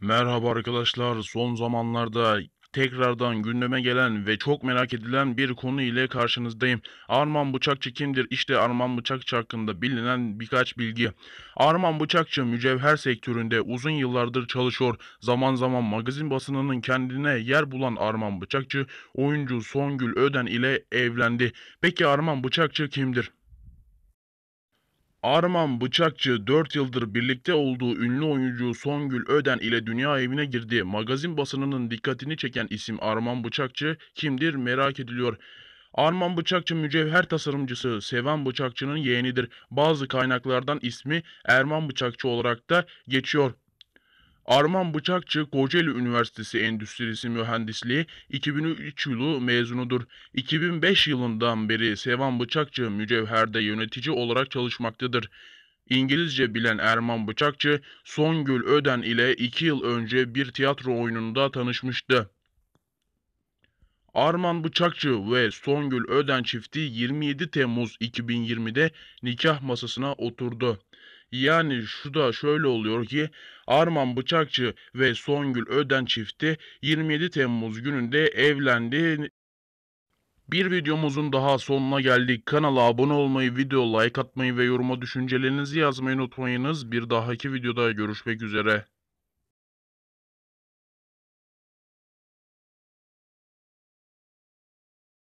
Merhaba arkadaşlar. Son zamanlarda tekrardan gündeme gelen ve çok merak edilen bir konu ile karşınızdayım. Arman Bıçakçı kimdir? İşte Arman Bıçakçı hakkında bilinen birkaç bilgi. Arman Bıçakçı mücevher sektöründe uzun yıllardır çalışıyor. Zaman zaman magazin basınının kendine yer bulan Arman Bıçakçı oyuncu Songül Öden ile evlendi. Peki Arman Bıçakçı kimdir? Arman Bıçakçı 4 yıldır birlikte olduğu ünlü oyuncu Songül Öden ile dünya evine girdi. Magazin basınının dikkatini çeken isim Arman Bıçakçı kimdir merak ediliyor. Arman Bıçakçı mücevher tasarımcısı Sevan Bıçakçı'nın yeğenidir. Bazı kaynaklardan ismi Erman Bıçakçı olarak da geçiyor. Arman Bıçakçı Kocaeli Üniversitesi Endüstrisi Mühendisliği 2003 yılı mezunudur. 2005 yılından beri Sevan Bıçakçı Mücevher'de yönetici olarak çalışmaktadır. İngilizce bilen Erman Bıçakçı, Songül Öden ile 2 yıl önce bir tiyatro oyununda tanışmıştı. Arman Bıçakçı ve Songül Öden çifti 27 Temmuz 2020'de nikah masasına oturdu. Yani şu da şöyle oluyor ki Arman Bıçakçı ve Songül Öden çifti 27 Temmuz gününde evlendi. Bir videomuzun daha sonuna geldik. Kanala abone olmayı, video like atmayı ve yoruma düşüncelerinizi yazmayı unutmayınız. Bir dahaki videoda görüşmek üzere.